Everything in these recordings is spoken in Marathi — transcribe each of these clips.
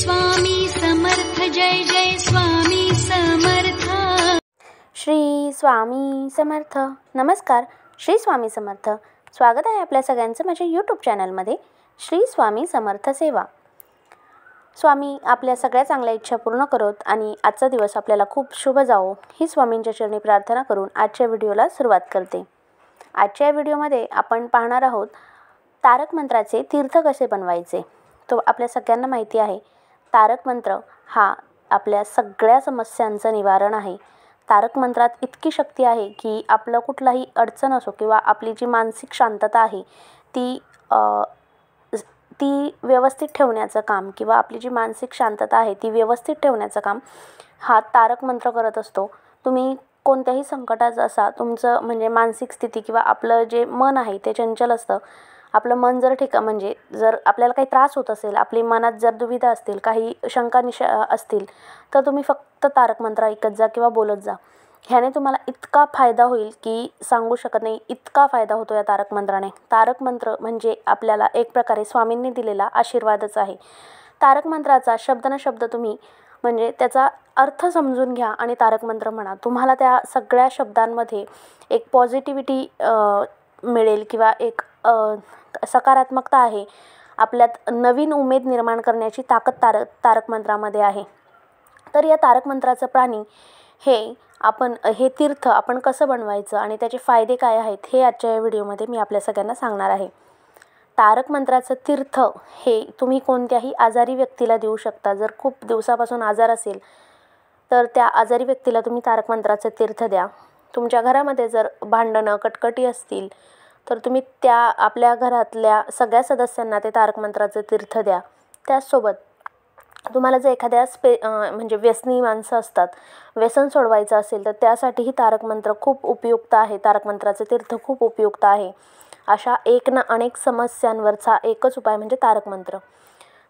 स्वामी समर्थ जय जय स्वामी समर्थ श्री स्वामी समर्थ नमस्कार श्री स्वामी समर्थ स्वागत आहे आपल्या सगळ्यांचं माझ्या यूट्यूब चॅनलमध्ये श्री स्वामी समर्थ सेवा स्वामी आपल्या सगळ्या चांगल्या इच्छा पूर्ण करोत आणि आजचा दिवस आपल्याला खूप शुभ जावो ही स्वामींच्या चरणी प्रार्थना करून आजच्या व्हिडिओला सुरुवात करते आजच्या व्हिडिओमध्ये आपण पाहणार आहोत तारक मंत्राचे तीर्थ कसे बनवायचे तो आपल्या सगळ्यांना माहिती आहे तारक मंत्र हा आपल्या सगळ्या समस्यांचं निवारण आहे तारक मंत्रात इतकी शक्ती आहे की आपलं कुठलाही अडचण असो किंवा आपली जी मानसिक शांतता आहे ती ती व्यवस्थित ठेवण्याचं काम किंवा आपली जी मानसिक शांतता आहे ती व्यवस्थित ठेवण्याचं काम हा तारक मंत्र करत असतो तुम्ही कोणत्याही संकटात असा तुमचं म्हणजे मानसिक स्थिती किंवा आपलं जे मन आहे ते चंचल असतं आपलं मन जर ठिका म्हणजे जर आपल्याला काही त्रास होत असेल आपली मनात जर दुविधा असतील काही शंका निशा असतील तर तुम्ही फक्त तारक मंत्र ऐकत जा किंवा बोलत जा ह्याने तुम्हाला इतका फायदा होईल की सांगू शकत नाही इतका फायदा होतो या तारक मंत्राने तारक मंत्र म्हणजे आपल्याला एक प्रकारे स्वामींनी दिलेला आशीर्वादच आहे तारक मंत्राचा शब्द न शब्द तुम्ही म्हणजे त्याचा अर्थ समजून घ्या आणि तारक मंत्र म्हणा तुम्हाला त्या सगळ्या शब्दांमध्ये एक पॉझिटिव्हिटी मिळेल किंवा एक सकारात्मकता आहे आपल्यात नवीन उमेद निर्माण करण्याची ताकद तारक तारक मंत्रामध्ये आहे तर या तारक मंत्राचं प्राणी हे आपण हे तीर्थ आपण कसं बनवायचं आणि त्याचे फायदे काय आहेत हे आजच्या या व्हिडिओमध्ये मी आपल्या सगळ्यांना सांगणार आहे तारक मंत्राचं तीर्थ हे तुम्ही कोणत्याही आजारी व्यक्तीला देऊ शकता जर खूप दिवसापासून आजार असेल तर त्या आजारी व्यक्तीला तुम्ही तारक मंत्राचं तीर्थ द्या तुमच्या घरामध्ये जर भांडणं कटकटी असतील तर तुम्ही त्या आपल्या घरातल्या सगळ्या सदस्यांना ते तारक मंत्राचं तीर्थ द्या त्याचसोबत तुम्हाला जर एखाद्या स्पे म्हणजे व्यसनी माणसं असतात व्यसन सोडवायचं असेल तर त्यासाठीही तारक मंत्र खूप उपयुक्त आहे तारक मंत्राचं तीर्थ खूप उपयुक्त आहे अशा एक ना अनेक समस्यांवरचा एकच उपाय म्हणजे तारक मंत्र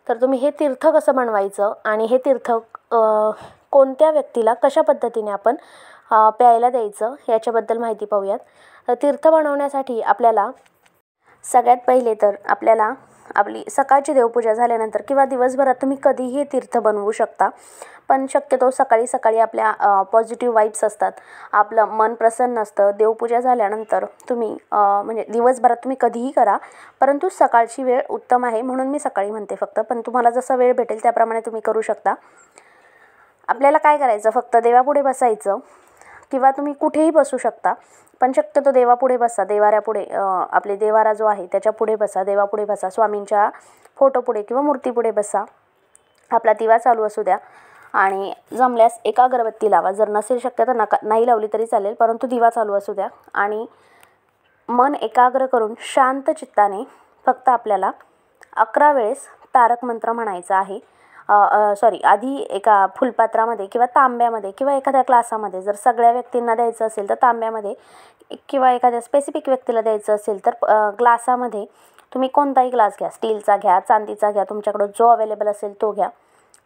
तर तुम्ही हे तीर्थ कसं बनवायचं आणि हे तीर्थ कोणत्या व्यक्तीला कशा पद्धतीने आपण प्यायला द्यायचं याच्याबद्दल माहिती पाहूयात तीर्थ बनवण्यासाठी आपल्याला सगळ्यात पहिले तर आपल्याला आपली सकाळची देवपूजा झाल्यानंतर किंवा दिवसभरात तुम्ही कधीही तीर्थ बनवू शकता पण शक्यतो सकाळी सकाळी आपल्या पॉझिटिव्ह वाईब्स असतात आपलं मन प्रसन्न असतं देवपूजा झाल्यानंतर तुम्ही म्हणजे दिवसभरात तुम्ही कधीही करा परंतु सकाळची वेळ उत्तम आहे म्हणून मी सकाळी म्हणते फक्त पण तुम्हाला जसा वेळ भेटेल त्याप्रमाणे तुम्ही करू शकता आपल्याला काय करायचं फक्त देवापुढे बसायचं किंवा तुम्ही कुठेही बसू शकता पण शक्यतो देवापुढे बसा देवाऱ्यापुढे आपले देवारा जो आहे त्याच्यापुढे बसा देवापुढे बसा स्वामींच्या फोटोपुढे किंवा मूर्तीपुढे बसा आपला दिवा चालू असू द्या आणि जमल्यास एका अगरबत्ती लावा जर नसेल शक्यता नका नाही लावली तरी चालेल परंतु दिवा चालू असू द्या आणि मन एकाग्र करून शांत चित्ताने फक्त आपल्याला अकरा वेळेस तारक मंत्र म्हणायचा आहे सॉरी आधी एका फुलपात्रामध्ये किंवा तांब्यामध्ये किंवा एखाद्या ग्लासामध्ये जर सगळ्या व्यक्तींना द्यायचं असेल तर तांब्यामध्ये किंवा एखाद्या स्पेसिफिक व्यक्तीला द्यायचं असेल तर ग्लासामध्ये तुम्ही कोणताही ग्लास घ्या स्टीलचा घ्या चांदीचा घ्या तुमच्याकडं जो अवेलेबल असेल तो घ्या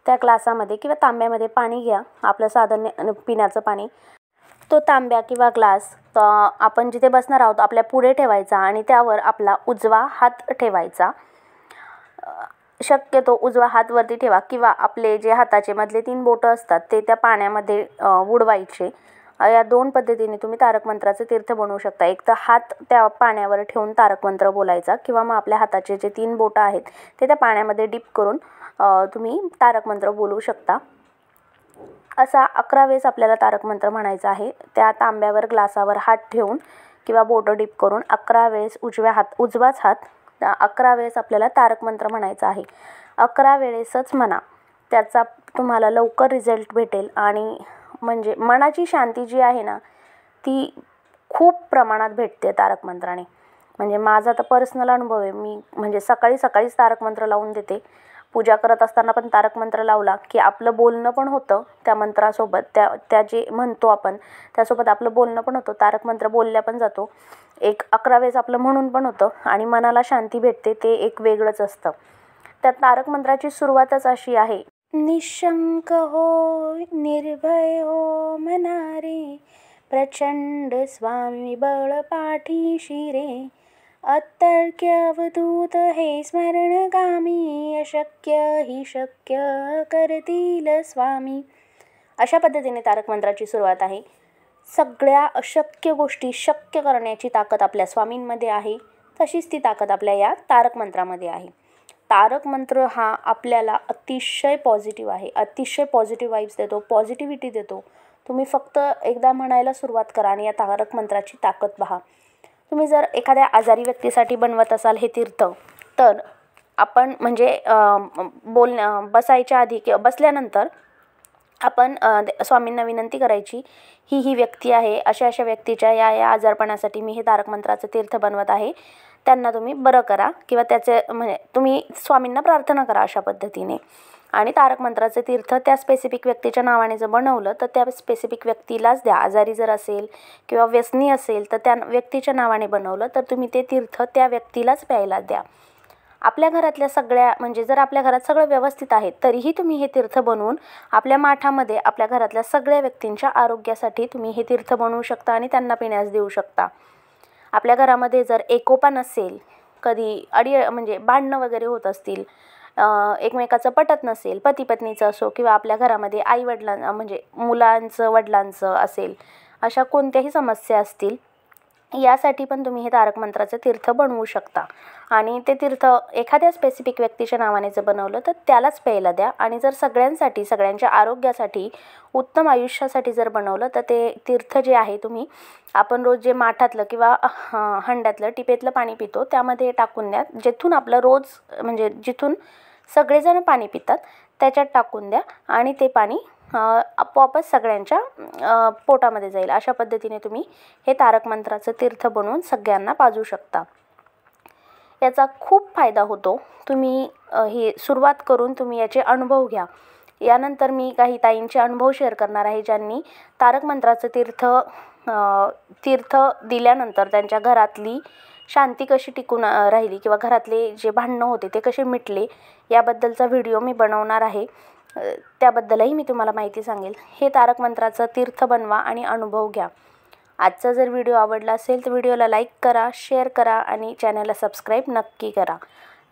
त्या ग्लासामध्ये किंवा तांब्यामध्ये पाणी घ्या आपलं साधन पिण्याचं पाणी तो तांब्या किंवा ग्लास आपण जिथे बसणार आहोत आपल्या पुढे ठेवायचा आणि त्यावर आपला उजवा हात ठेवायचा शक्यतो उजवा हात वरती ठेवा किंवा आपले जे हाताचे मधले तीन बोटं असतात ते त्या पाण्यामध्ये बुडवायचे या दोन पद्धतीने तुम्ही तारक मंत्राचे तीर्थ बनवू शकता एक तर हात त्या पाण्यावर ठेवून तारक मंत्र बोलायचा किंवा मग आपल्या हाताचे जे तीन बोटं आहेत ते त्या पाण्यामध्ये डिप करून तुम्ही तारक मंत्र बोलू शकता असा अकरा वेळेस आपल्याला तारक मंत्र म्हणायचा आहे त्या तांब्यावर ग्लासावर हात ठेवून किंवा बोटं डिप करून अकरा वेळेस उजव्या हात उजवाच हात अकरा वेळेस आपल्याला तारक मंत्र म्हणायचा आहे अकरा वेळेसच म्हणा त्याचा तुम्हाला लवकर रिझल्ट भेटेल आणि म्हणजे मनाची शांती जी आहे ना ती खूप प्रमाणात भेटते तारक मंत्राने म्हणजे माझा तर पर्सनल अनुभव आहे मी म्हणजे सकाळी सकाळीच तारक मंत्र लावून देते पूजा करत असताना पण तारक मंत्र लावला की आपलं बोलणं पण होतं त्या मंत्रासोबत त्या त्या जे म्हणतो आपण त्यासोबत आपलं बोलणं पण होतं तारक मंत्र बोलल्या पण जातो एक अकरा वेळेस आपलं म्हणून पण होतं आणि मनाला शांती भेटते ते एक वेगळंच असतं त्या तारक मंत्राची सुरुवातच अशी आहे निशंक हो निर्भय हो मनारे प्रचंड स्वामी बळ पाठी शिरे अत्तर्क्य अवधूत हे स्मरणगामी अशक्य ही शक्य करतील स्वामी अशा पद्धतीने तारक मंत्राची सुरुवात आहे सगळ्या अशक्य गोष्टी शक्य करण्याची ताकद आपल्या स्वामींमध्ये आहे तशीच ती ताकद आपल्या या तारक मंत्रामध्ये आहे तारक मंत्र हा आपल्याला अतिशय पॉझिटिव्ह आहे अतिशय पॉझिटिव्ह वाईब्स देतो पॉझिटिव्हिटी देतो तुम्ही फक्त एकदा म्हणायला सुरुवात करा आणि या तारक मंत्राची ताकद पहा तुम्ही जर एखाद्या आजारी व्यक्तीसाठी बनवत असाल हे तीर्थ तर आपण म्हणजे बोल बसायच्या आधी किंवा बसल्यानंतर आपण स्वामींना विनंती करायची ही ही व्यक्ती आहे अशा अशा व्यक्तीच्या या या आजारपणासाठी मी हे तारक मंत्राचं तीर्थ बनवत आहे त्यांना तुम्ही बरं करा किंवा त्याचे म्हणजे तुम्ही स्वामींना प्रार्थना करा अशा पद्धतीने आणि तारक मंत्राचे तीर्थ त्या स्पेसिफिक व्यक्तीच्या नावाने जर बनवलं तर त्या स्पेसिफिक व्यक्तीलाच द्या आजारी जर असेल किंवा व्यसनी असेल तर त्या व्यक्तीच्या नावाने बनवलं तर तुम्ही ते तीर्थ त्या व्यक्तीलाच प्यायला द्या आपल्या घरातल्या सगळ्या म्हणजे जर आपल्या घरात सगळं व्यवस्थित आहे तरीही तुम्ही हे तीर्थ बनवून आपल्या माठामध्ये आपल्या घरातल्या सगळ्या व्यक्तींच्या आरोग्यासाठी तुम्ही हे तीर्थ बनवू शकता आणि त्यांना पिण्यास देऊ शकता आपल्या घरामध्ये जर एकोपा नसेल कधी अडी म्हणजे भांडणं वगैरे होत असतील एकमेकाचं पटत नसेल पती पत्नीचं असो किंवा आपल्या घरामध्ये आई वडिलां म्हणजे मुलांचं वडिलांचं असेल अशा कोणत्याही समस्या असतील यासाठी पण तुम्ही हे तारक मंत्राचं तीर्थ बनवू शकता आणि ते तीर्थ एखाद्या स्पेसिफिक व्यक्तीच्या नावाने जर बनवलं तर त्यालाच प्यायला द्या आणि जर सगळ्यांसाठी सगळ्यांच्या आरोग्यासाठी उत्तम आयुष्यासाठी जर बनवलं तर ते तीर्थ जे आहे तुम्ही आपण रोज जे माठातलं किंवा हंड्यातलं टिपेतलं पाणी पितो त्यामध्ये टाकून द्या जिथून आपलं रोज म्हणजे जिथून सगळेजण पाणी पितात त्याच्यात टाकून द्या आणि ते पाणी आपोआपच सगळ्यांच्या पोटामध्ये जाईल अशा पद्धतीने तुम्ही हे तारक मंत्राचं तीर्थ बनवून सगळ्यांना पाजू शकता याचा खूप फायदा होतो तुम्ही हे सुरुवात करून तुम्ही याचे अनुभव घ्या यानंतर मी काही ताईंचे अनुभव शेअर करणार आहे ज्यांनी तारक मंत्राचं तीर्थ तीर्थ दिल्यानंतर त्यांच्या घरातली शांती कशी टिकून राहिली किंवा घरातले जे भांडणं होते ते कसे मिटले याबद्दलचा व्हिडिओ मी बनवणार आहे त्याबद्दलही मी तुम्हाला माहिती सांगेल हे तारक मंत्राचं तीर्थ बनवा आणि अनुभव घ्या आजचा जर व्हिडिओ आवडला असेल तर व्हिडिओला लाईक करा शेअर करा आणि चॅनलला सबस्क्राईब नक्की करा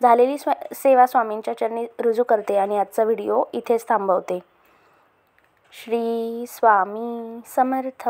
झालेली स्वा सेवा स्वामींच्या चरणी रुजू करते आणि आजचा व्हिडिओ इथेच थांबवते श्री स्वामी समर्थ